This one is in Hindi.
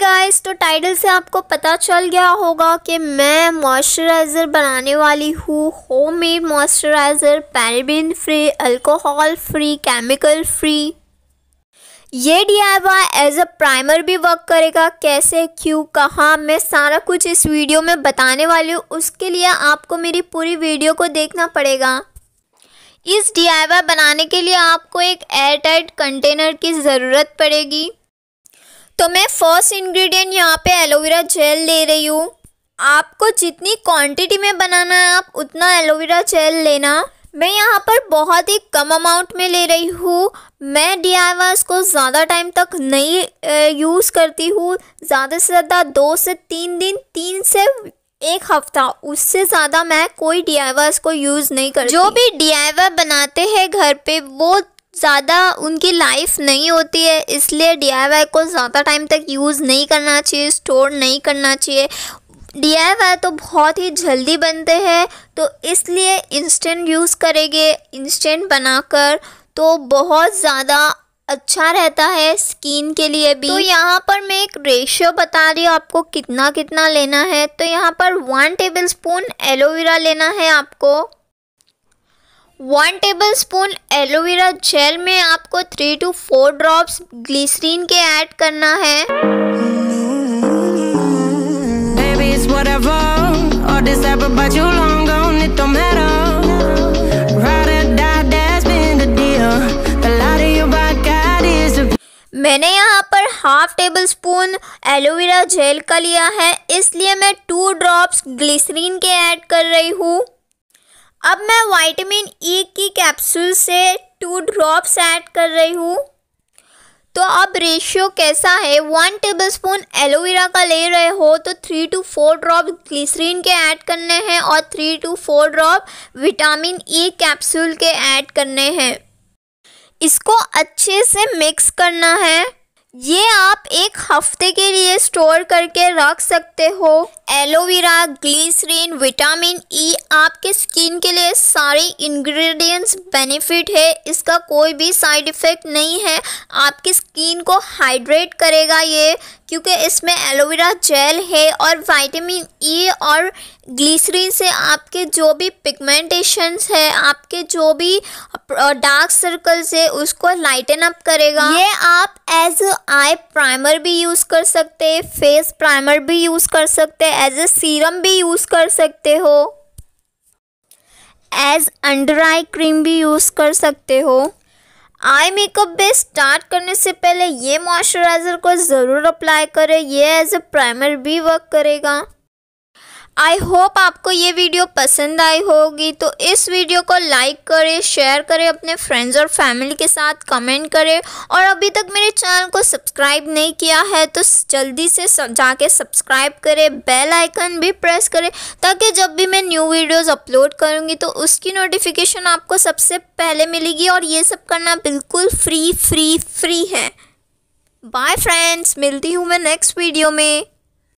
गाइस तो टाइटल से आपको पता चल गया होगा कि मैं मॉइस्चराइज़र बनाने वाली हूँ homemade moisturiser paraben free alcohol free chemical free ये D I as a primer भी वर्क करेगा कैसे क्यों कहाँ मैं सारा कुछ इस वीडियो में बताने वाली हूँ उसके लिए आपको मेरी पूरी वीडियो को देखना पड़ेगा इस डी बनाने के लिए आपको एक एयर टाइट कंटेनर की ज़रूरत पड़ेगी तो मैं फर्स्ट इंग्रेडिएंट यहाँ पे एलोवेरा जेल ले रही हूँ आपको जितनी क्वांटिटी में बनाना है आप उतना एलोवेरा जेल लेना मैं यहाँ पर बहुत ही कम अमाउंट में ले रही हूँ मैं डी को ज़्यादा टाइम तक नहीं यूज़ करती हूँ ज़्यादा से ज़्यादा दो से तीन दिन तीन से एक हफ्ता उससे ज़्यादा मैं कोई डी को यूज़ नहीं करती जो भी डी बनाते हैं घर पे वो ज़्यादा उनकी लाइफ नहीं होती है इसलिए डी को ज़्यादा टाइम तक यूज़ नहीं करना चाहिए स्टोर नहीं करना चाहिए डी तो बहुत ही जल्दी बनते हैं तो इसलिए इंस्टेंट यूज़ करेंगे इंस्टेंट बनाकर तो बहुत ज़्यादा अच्छा रहता है स्किन के लिए भी तो यहाँ पर मैं एक रेशियो बता रही हूँ आपको कितना कितना लेना है तो यहाँ पर वन टेबल स्पून एलोवेरा लेना है आपको one tablespoon aloe vera gel में आपको three to four drops glycerine के ऐड करना है मैंने यहाँ पर half tablespoon aloe vera gel का लिया है इसलिए मैं टू ड्रॉप्स ग्लिसरीन के ऐड कर रही हूँ अब मैं वाइटामिन ई e की कैप्सूल से टू ड्रॉप्स ऐड कर रही हूँ तो अब रेशियो कैसा है वन टेबल स्पून एलोवेरा का ले रहे हो तो three to four drop glycerine के ऐड करने हैं और three to four drop vitamin E e capsule के ऐड करने हैं इसको अच्छे से मिक्स करना है ये आप एक हफ्ते के लिए स्टोर करके रख सकते हो aloe vera glycerine vitamin E e आपके स्किन के लिए सारे इंग्रेडिएंट्स बेनिफिट है इसका कोई भी साइड इफ़ेक्ट नहीं है आपकी स्किन को हाइड्रेट करेगा ये क्योंकि इसमें एलोवेरा जेल है और विटामिन ई e और ग्लीसरीन से आपके जो भी पिगमेंटेशंस है आपके जो भी डार्क सर्कल्स है उसको लाइटन अप करेगा ये आप एज आई प्राइमर भी यूज़ कर सकते हैं फेस प्राइमर भी यूज़ कर सकते एज ए सीरम भी यूज़ कर सकते हो एज अंडर आई क्रीम भी यूज़ कर सकते हो आई मेकअप बेस स्टार्ट करने से पहले ये मॉइस्चराइज़र को ज़रूर अप्लाई करें ये एज ए प्राइमर भी वर्क करेगा आई होप आपको ये वीडियो पसंद आई होगी तो इस वीडियो को लाइक करें शेयर करें अपने फ्रेंड्स और फैमिली के साथ कमेंट करें और अभी तक मेरे चैनल को सब्सक्राइब नहीं किया है तो जल्दी से जाके सब्सक्राइब करें बेल आइकन भी प्रेस करें ताकि जब भी मैं न्यू वीडियोस अपलोड करूँगी तो उसकी नोटिफिकेशन आपको सबसे पहले मिलेगी और ये सब करना बिल्कुल फ्री फ्री फ्री है बाय फ्रेंड्स मिलती हूँ मैं नेक्स्ट वीडियो में